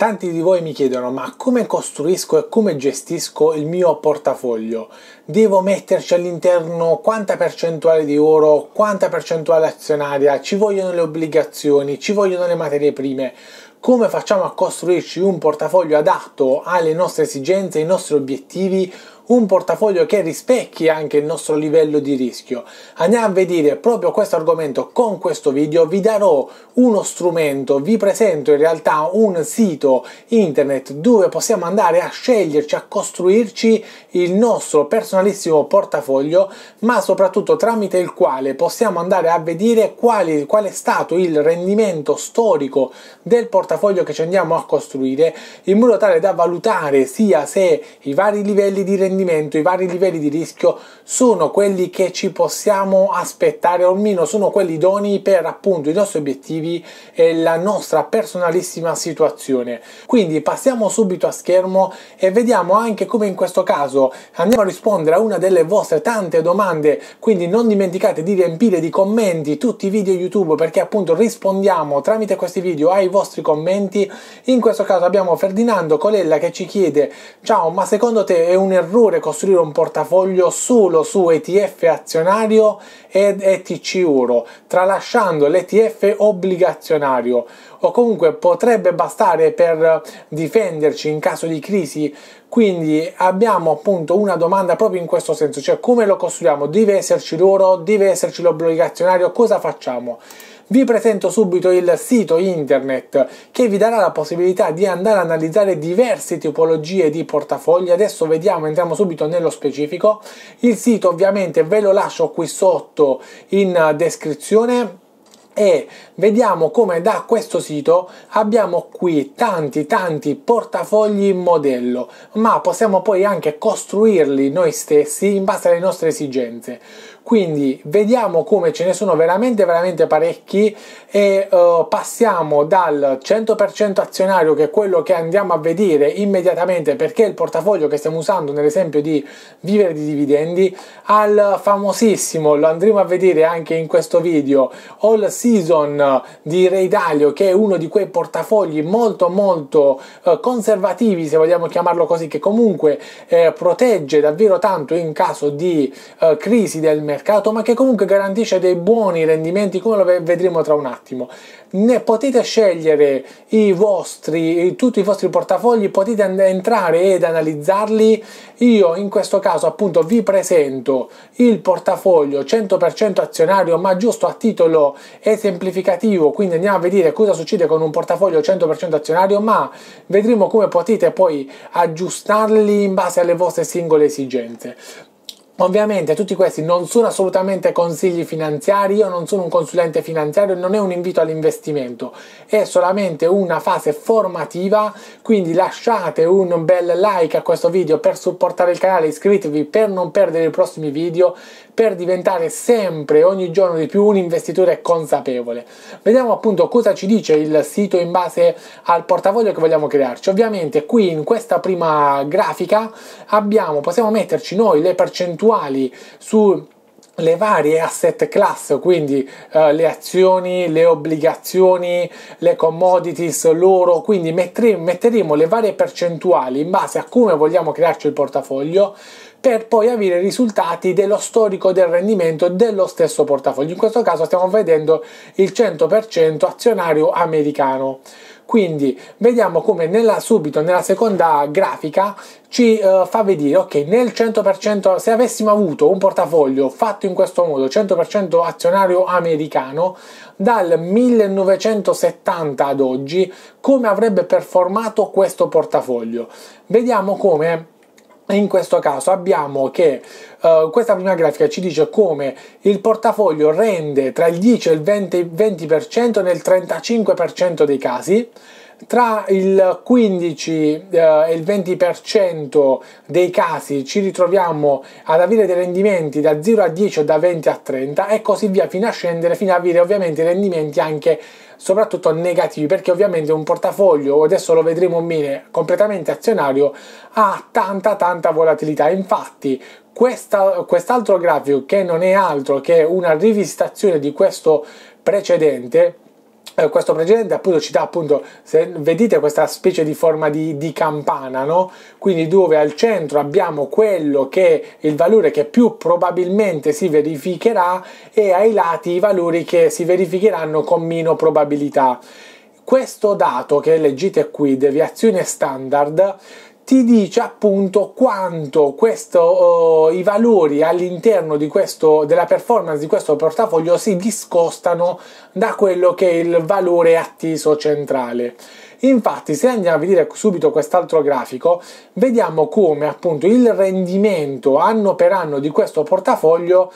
Tanti di voi mi chiedono ma come costruisco e come gestisco il mio portafoglio? Devo metterci all'interno quanta percentuale di oro, quanta percentuale azionaria, ci vogliono le obbligazioni, ci vogliono le materie prime. Come facciamo a costruirci un portafoglio adatto alle nostre esigenze, ai nostri obiettivi? un portafoglio che rispecchi anche il nostro livello di rischio. Andiamo a vedere proprio questo argomento con questo video, vi darò uno strumento, vi presento in realtà un sito internet dove possiamo andare a sceglierci, a costruirci il nostro personalissimo portafoglio, ma soprattutto tramite il quale possiamo andare a vedere quali, qual è stato il rendimento storico del portafoglio che ci andiamo a costruire, in modo tale da valutare sia se i vari livelli di rendimento rendimento, i vari livelli di rischio sono quelli che ci possiamo aspettare, o almeno sono quelli idonei per appunto i nostri obiettivi e la nostra personalissima situazione. Quindi passiamo subito a schermo e vediamo anche come in questo caso andiamo a rispondere a una delle vostre tante domande, quindi non dimenticate di riempire di commenti tutti i video YouTube perché appunto rispondiamo tramite questi video ai vostri commenti. In questo caso abbiamo Ferdinando Colella che ci chiede "Ciao, ma secondo te è un errore oppure costruire un portafoglio solo su ETF azionario ed ETC euro, tralasciando l'ETF obbligazionario o comunque potrebbe bastare per difenderci in caso di crisi. Quindi abbiamo appunto una domanda proprio in questo senso, cioè come lo costruiamo? Deve esserci l'oro, deve esserci l'obbligazionario, cosa facciamo? vi presento subito il sito internet che vi darà la possibilità di andare ad analizzare diverse tipologie di portafogli. Adesso vediamo, entriamo subito nello specifico. Il sito ovviamente ve lo lascio qui sotto in descrizione e vediamo come da questo sito abbiamo qui tanti tanti portafogli in modello ma possiamo poi anche costruirli noi stessi in base alle nostre esigenze quindi vediamo come ce ne sono veramente, veramente parecchi e uh, passiamo dal 100% azionario, che è quello che andiamo a vedere immediatamente perché è il portafoglio che stiamo usando nell'esempio di vivere di dividendi, al famosissimo, lo andremo a vedere anche in questo video, All Season di Ray Dalio, che è uno di quei portafogli molto molto eh, conservativi, se vogliamo chiamarlo così, che comunque eh, protegge davvero tanto in caso di eh, crisi del mercato mercato, ma che comunque garantisce dei buoni rendimenti, come lo vedremo tra un attimo. Ne potete scegliere i vostri, tutti i vostri portafogli, potete entrare ed analizzarli. Io in questo caso appunto vi presento il portafoglio 100% azionario, ma giusto a titolo esemplificativo, quindi andiamo a vedere cosa succede con un portafoglio 100% azionario, ma vedremo come potete poi aggiustarli in base alle vostre singole esigenze. Ovviamente tutti questi non sono assolutamente consigli finanziari, io non sono un consulente finanziario, non è un invito all'investimento, è solamente una fase formativa, quindi lasciate un bel like a questo video per supportare il canale, iscrivetevi per non perdere i prossimi video, per diventare sempre, ogni giorno di più, un investitore consapevole. Vediamo appunto cosa ci dice il sito in base al portafoglio che vogliamo crearci. Ovviamente qui in questa prima grafica abbiamo, possiamo metterci noi le percentuali su le varie asset class, quindi eh, le azioni, le obbligazioni, le commodities, l'oro, quindi metteremo, metteremo le varie percentuali in base a come vogliamo crearci il portafoglio per poi avere i risultati dello storico del rendimento dello stesso portafoglio. In questo caso stiamo vedendo il 100% azionario americano. Quindi vediamo come nella, subito nella seconda grafica ci uh, fa vedere, ok, nel 100%, se avessimo avuto un portafoglio fatto in questo modo, 100% azionario americano, dal 1970 ad oggi, come avrebbe performato questo portafoglio. Vediamo come in questo caso abbiamo che uh, questa prima grafica ci dice come il portafoglio rende tra il 10 e il 20, 20% nel 35% dei casi, tra il 15 eh, e il 20% dei casi ci ritroviamo ad avere dei rendimenti da 0 a 10 o da 20 a 30 e così via fino a scendere, fino ad avere ovviamente rendimenti anche soprattutto negativi perché ovviamente un portafoglio, adesso lo vedremo bene, completamente azionario ha tanta tanta volatilità. Infatti questa, quest'altro grafico che non è altro che una rivisitazione di questo precedente eh, questo precedente appunto ci dà appunto se vedete questa specie di forma di, di, campana no? quindi dove al centro abbiamo quello che è il valore che più probabilmente si verificherà e ai lati i valori che si verificheranno con meno probabilità questo dato che leggete qui deviazione standard ti dice appunto quanto questo, uh, i valori all'interno questo, della performance di questo portafoglio si discostano da quello che è il valore atteso centrale. Infatti, se andiamo a vedere subito quest'altro grafico, vediamo come appunto il rendimento anno per anno di questo portafoglio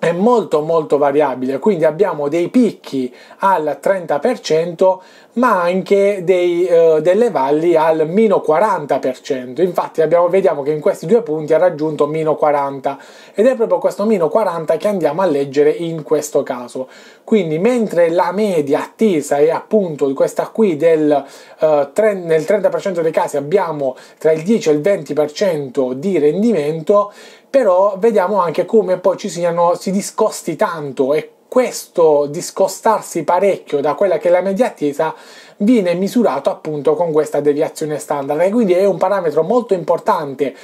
è molto molto variabile quindi abbiamo dei picchi al 30% ma anche dei, eh, delle valli al meno 40%. Infatti abbiamo, vediamo che in questi due punti ha raggiunto meno 40 ed è proprio questo meno 40 che andiamo a leggere in questo caso. Quindi mentre la media attesa è appunto questa qui del eh, tre, nel 30% dei casi abbiamo tra il 10 e il 20% di rendimento, però vediamo anche come poi ci siano, si discosti tanto e questo discostarsi parecchio da quella che è la media attesa viene misurato appunto con questa deviazione standard e quindi è un parametro molto importante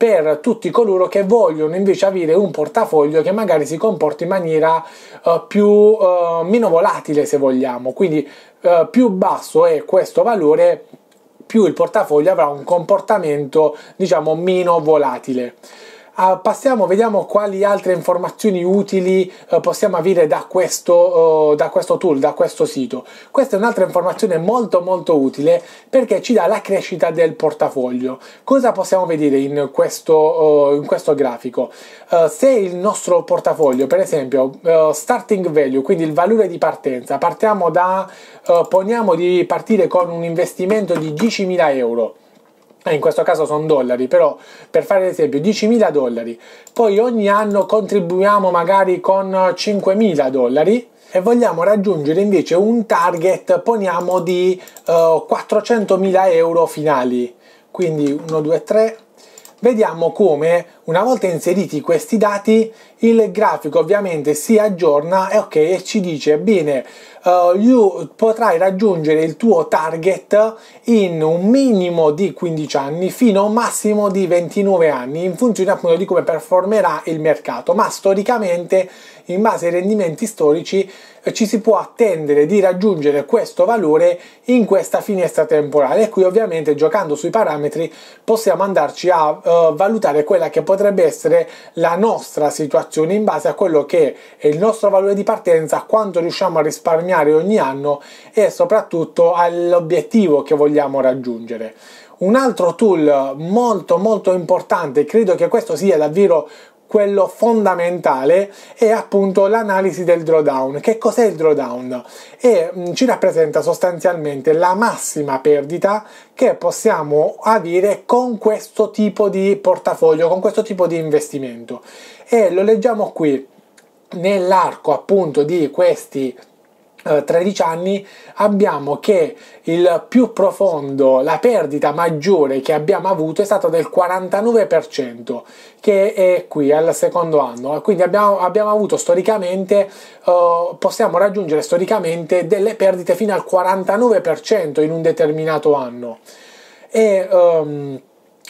per tutti coloro che vogliono invece avere un portafoglio che magari si comporti in maniera uh, più uh, meno volatile se vogliamo quindi uh, più basso è questo valore più il portafoglio avrà un comportamento diciamo meno volatile Uh, passiamo, vediamo quali altre informazioni utili uh, possiamo avere da questo, uh, da questo tool, da questo sito. Questa è un'altra informazione molto molto utile perché ci dà la crescita del portafoglio. Cosa possiamo vedere in questo, eh, in questo grafico? se il nostro portafoglio, per esempio, starting value, quindi il valore di partenza, partiamo da, poniamo di partire con un investimento di 10.000 euro eh, in questo caso sono dollari, però per fare l'esempio 10.000 dollari, poi ogni anno contribuiamo magari con 5.000 dollari e vogliamo raggiungere invece un target, poniamo di uh, eh, 400.000 euro finali, quindi 1, 2, 3, vediamo come una volta inseriti questi dati, il grafico ovviamente si aggiorna e, okay, e ci dice bene, uh, potrai raggiungere il tuo target in un minimo di 15 anni fino a un massimo di 29 anni, in funzione appunto di come performerà il mercato, ma storicamente in base ai rendimenti storici eh, ci si può attendere di raggiungere questo valore in questa finestra temporale e qui ovviamente giocando sui parametri possiamo andarci a uh, valutare quella che potrebbe essere la nostra situazione in base a quello che è il nostro valore di partenza, quanto riusciamo a risparmiare ogni anno e soprattutto all'obiettivo che vogliamo raggiungere. Un altro tool molto molto importante, credo che questo sia davvero quello fondamentale è appunto l'analisi del drawdown. Che cos'è il drawdown? E mh, mm, ci rappresenta sostanzialmente la massima perdita che possiamo avere con questo tipo di portafoglio, con questo tipo di investimento. E lo leggiamo qui nell'arco appunto di questi 13 eh, anni abbiamo che il più profondo, la perdita maggiore che abbiamo avuto è stata del 49%, che è qui al secondo anno. Quindi abbiamo, abbiamo avuto storicamente, eh, possiamo raggiungere storicamente delle perdite fino al 49% in un determinato anno. E, um,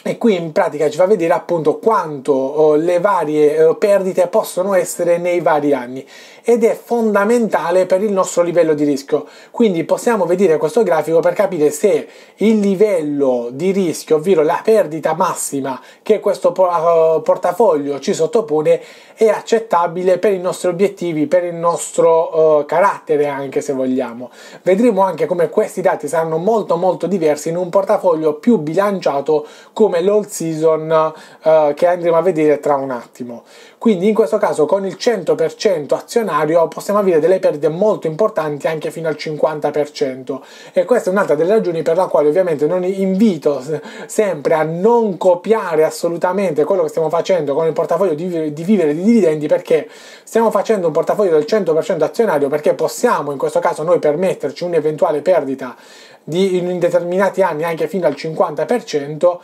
e qui in pratica ci fa vedere appunto quanto oh, le varie eh, perdite possono essere nei vari anni ed è fondamentale per il nostro livello di rischio quindi possiamo vedere questo grafico per capire se il livello di rischio ovvero la perdita massima che questo eh, portafoglio ci sottopone è accettabile per i nostri obiettivi per il nostro eh, carattere anche se vogliamo vedremo anche come questi dati saranno molto molto diversi in un portafoglio più bilanciato come come l'all season eh, che andremo a vedere tra un attimo. Quindi in questo caso con il 100% azionario possiamo avere delle perdite molto importanti anche fino al 50% e questa è un'altra delle ragioni per la quale ovviamente non invito sempre a non copiare assolutamente quello che stiamo facendo con il portafoglio di, di vivere di dividendi perché stiamo facendo un portafoglio del 100% azionario perché possiamo in questo caso noi permetterci un'eventuale perdita di, in determinati anni anche fino al 50%,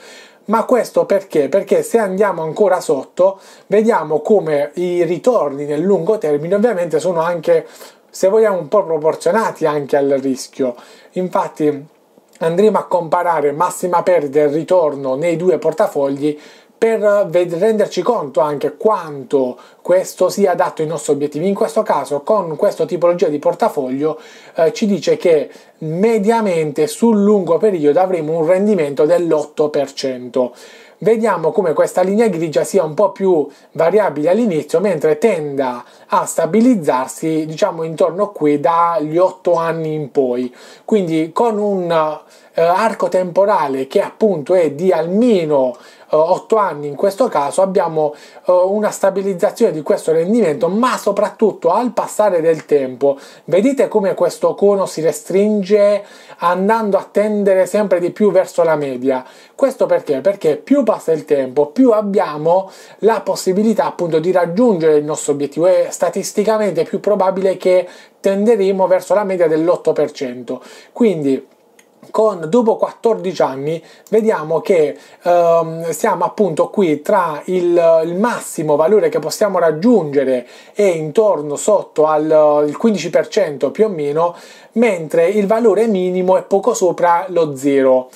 ma questo perché? Perché se andiamo ancora sotto, vediamo come i ritorni nel lungo termine ovviamente sono anche, se vogliamo, un po' proporzionati anche al rischio. Infatti andremo a comparare massima perdita e ritorno nei due portafogli per eh, renderci conto anche quanto questo sia adatto ai nostri obiettivi. In questo caso, con questa tipologia di portafoglio, eh, ci dice che mediamente sul lungo periodo avremo un rendimento dell'8%. Vediamo come questa linea grigia sia un po' più variabile all'inizio, mentre tenda a stabilizzarsi, diciamo, intorno qui dagli 8 anni in poi. Quindi con un eh, arco temporale che appunto è di almeno 8 eh, anni in questo caso abbiamo eh, una stabilizzazione di questo rendimento ma soprattutto al passare del tempo vedete come questo cono si restringe andando a tendere sempre di più verso la media questo perché? perché più passa il tempo più abbiamo la possibilità appunto di raggiungere il nostro obiettivo è statisticamente più probabile che tenderemo verso la media dell'8% quindi con, dopo 14 anni vediamo che ehm, siamo appunto qui tra il, il, massimo valore che possiamo raggiungere e intorno sotto al 15% più o meno mentre il valore minimo è poco sopra lo zero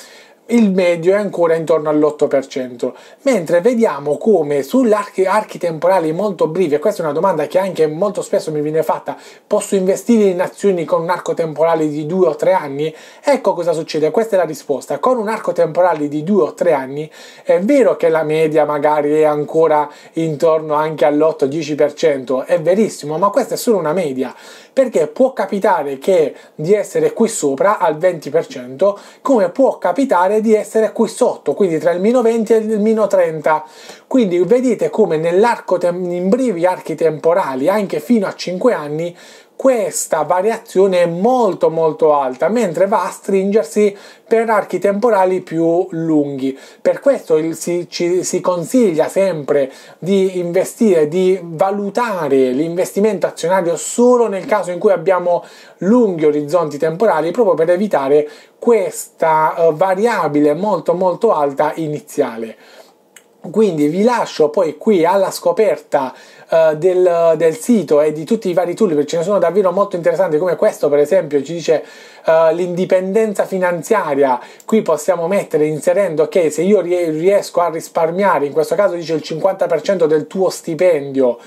il medio è ancora intorno all'8%, mentre vediamo come sugli archi temporali molto brevi, e questa è una domanda che anche molto spesso mi viene fatta, posso investire in azioni con un arco temporale di 2 o 3 anni? Ecco cosa succede, questa è la risposta, con un arco temporale di 2 o 3 anni è vero che la media magari è ancora intorno anche all'8-10%, è verissimo, ma questa è solo una media, perché può capitare che di essere qui sopra al 20%, come può capitare di essere qui sotto, quindi tra il meno 20 e il meno 30. Quindi vedete come nell'arco in brevi archi temporali, anche fino a 5 anni, questa variazione è molto molto alta, mentre va a stringersi per archi temporali più lunghi. Per questo si, ci, si consiglia sempre di investire, di valutare l'investimento azionario solo nel caso in cui abbiamo lunghi orizzonti temporali, proprio per evitare questa eh, variabile molto molto alta iniziale. Quindi vi lascio poi qui alla scoperta eh, del, del, sito e di tutti i vari tool, perché ce ne sono davvero molto interessanti, come questo per esempio ci dice uh, l'indipendenza finanziaria, qui possiamo mettere inserendo che se io riesco a risparmiare, in questo caso dice il 50% del tuo stipendio,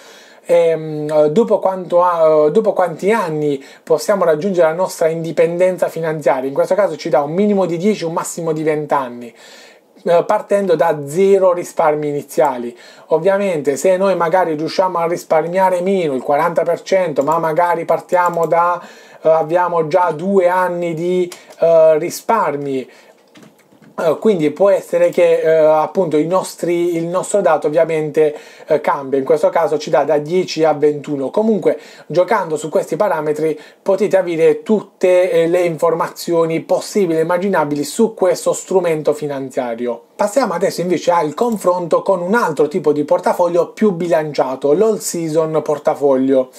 e, ehm, dopo, quanto, dopo, quanti anni possiamo raggiungere la nostra indipendenza finanziaria. In questo caso ci dà un minimo di 10, un massimo di 20 anni. Eh, partendo da zero risparmi iniziali. Ovviamente se noi magari riusciamo a risparmiare meno il 40%, ma magari partiamo da eh, abbiamo già due anni di eh, risparmi eh, quindi può essere che eh, appunto nostri, il nostro dato ovviamente eh, cambia, in questo caso ci dà da 10 a 21. Comunque giocando su questi parametri potete avere tutte eh, le informazioni possibili e immaginabili su questo strumento finanziario. Passiamo adesso invece al confronto con un altro tipo di portafoglio più bilanciato, l'all season portafoglio.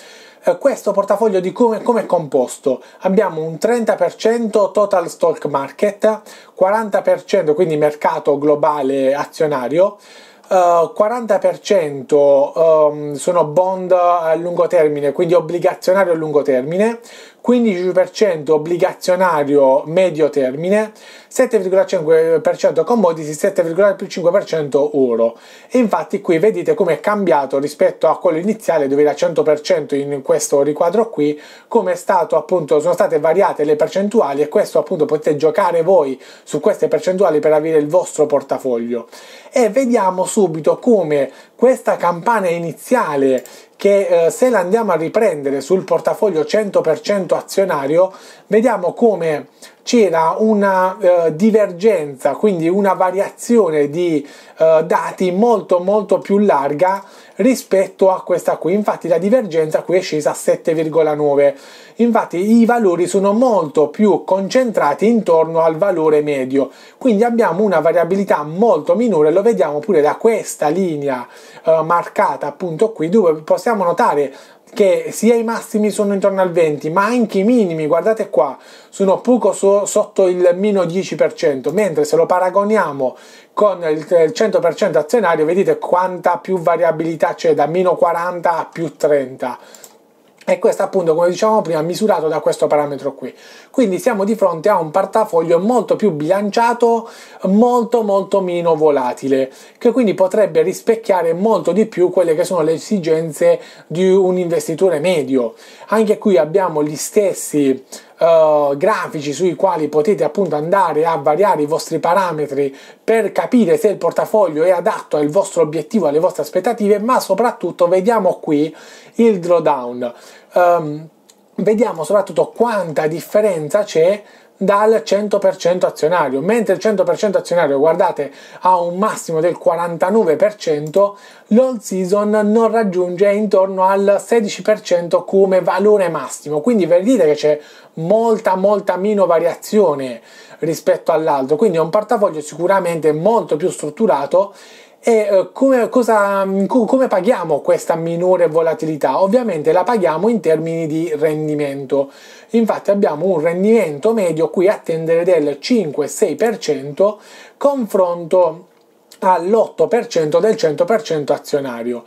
Eh, questo portafoglio di come, come è composto? Abbiamo un 30% total stock market, 40% quindi mercato globale azionario, Uh, 40% um, sono bond a lungo termine, quindi obbligazionario a lungo termine, 15% obbligazionario medio termine, 7,5% commodity, 7,5% oro. E infatti qui vedete come è cambiato rispetto a quello iniziale dove era 100% in questo riquadro qui, come è stato appunto, sono state variate le percentuali e questo appunto potete giocare voi su queste percentuali per avere il vostro portafoglio. E vediamo subito come questa campana iniziale che eh, se la andiamo a riprendere sul portafoglio 100% azionario vediamo come c'era una eh, divergenza quindi una variazione di eh, dati molto molto più larga rispetto a questa qui. Infatti la divergenza qui è scesa a 7,9. Infatti i valori sono molto più concentrati intorno al valore medio. Quindi abbiamo una variabilità molto minore, lo vediamo pure da questa linea eh, marcata appunto qui dove possiamo notare che sia i massimi sono intorno al 20, ma anche i minimi, guardate qua, sono poco so, sotto il meno 10%, mentre se lo paragoniamo con il 100% azionario, vedete quanta più variabilità c'è, da meno 40 a più 30 e questo appunto come dicevamo prima misurato da questo parametro qui quindi siamo di fronte a un portafoglio molto più bilanciato molto molto meno volatile che quindi potrebbe rispecchiare molto di più quelle che sono le esigenze di un investitore medio anche qui abbiamo gli stessi eh, grafici sui quali potete appunto andare a variare i vostri parametri per capire se il portafoglio è adatto al vostro obiettivo, alle vostre aspettative, ma soprattutto vediamo qui il drawdown. Um, vediamo soprattutto quanta differenza c'è dal 100% azionario, mentre il 100% azionario, guardate, ha un massimo del 49%, l'all season non raggiunge intorno al 16% come valore massimo, quindi per dire che c'è molta molta meno variazione rispetto all'altro, quindi è un portafoglio sicuramente molto più strutturato e eh, come, cosa, come paghiamo questa minore volatilità? Ovviamente la paghiamo in termini di rendimento. Infatti abbiamo un rendimento medio qui a tendere del 5-6% confronto all'8% del 100% azionario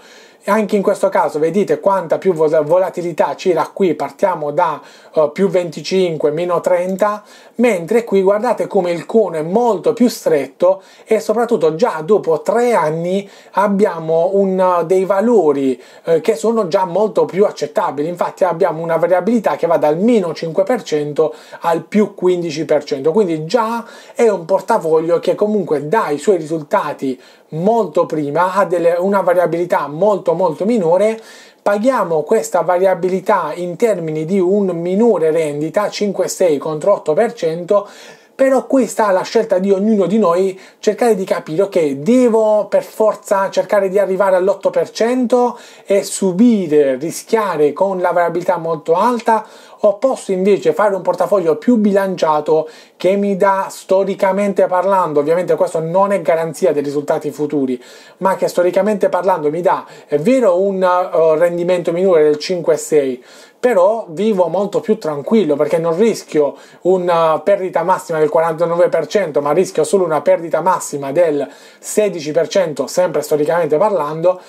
anche in questo caso vedete quanta più volatilità c'era qui partiamo da uh, più 25 meno 30 mentre qui guardate come il cono è molto più stretto e soprattutto già dopo tre anni abbiamo un, uh, dei valori uh, che sono già molto più accettabili infatti abbiamo una variabilità che va dal meno 5% al più 15% quindi già è un portafoglio che comunque dà i suoi risultati molto prima, ha delle, una variabilità molto molto minore, paghiamo questa variabilità in termini di un minore rendita 5,6 contro 8% però questa è la scelta di ognuno di noi cercare di capire ok devo per forza cercare di arrivare all'8% e subire rischiare con la variabilità molto alta o posso invece fare un portafoglio più bilanciato che mi dà storicamente parlando, ovviamente questo non è garanzia dei risultati futuri, ma che storicamente parlando mi dà, è vero, un eh, rendimento minore del 5,6 però vivo molto più tranquillo perché non rischio una perdita massima del 49%, ma rischio solo una perdita massima del 16%, sempre storicamente parlando,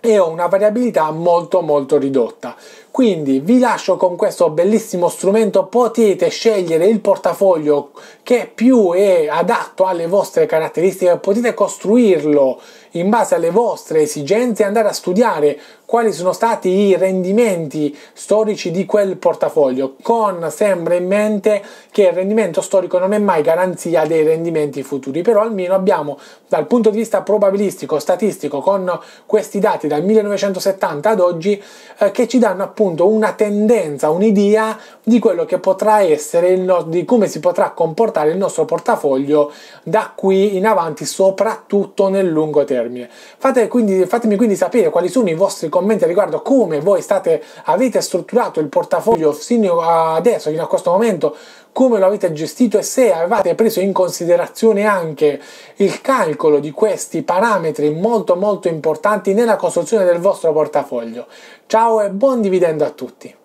e ho una variabilità molto molto ridotta. Quindi vi lascio con questo bellissimo strumento, potete scegliere il portafoglio che più è adatto alle vostre caratteristiche, potete costruirlo in base alle vostre esigenze e andare a studiare quali sono stati i rendimenti storici di quel portafoglio, con sempre in mente che il rendimento storico non è mai garanzia dei rendimenti futuri, però almeno abbiamo dal punto di vista probabilistico, statistico, con questi dati dal 1970 ad oggi, eh, che ci danno appunto appunto una tendenza, un'idea di quello che potrà essere il no- di come si potrà comportare il nostro portafoglio da qui in avanti, soprattutto nel lungo termine. Fate quindi, fatemi quindi sapere quali sono i vostri commenti riguardo come voi state, avete strutturato il portafoglio fino adesso, fino a questo momento, come lo avete gestito e se avevate preso in considerazione anche il calcolo di questi parametri molto molto importanti nella costruzione del vostro portafoglio. Ciao e buon dividendo a tutti!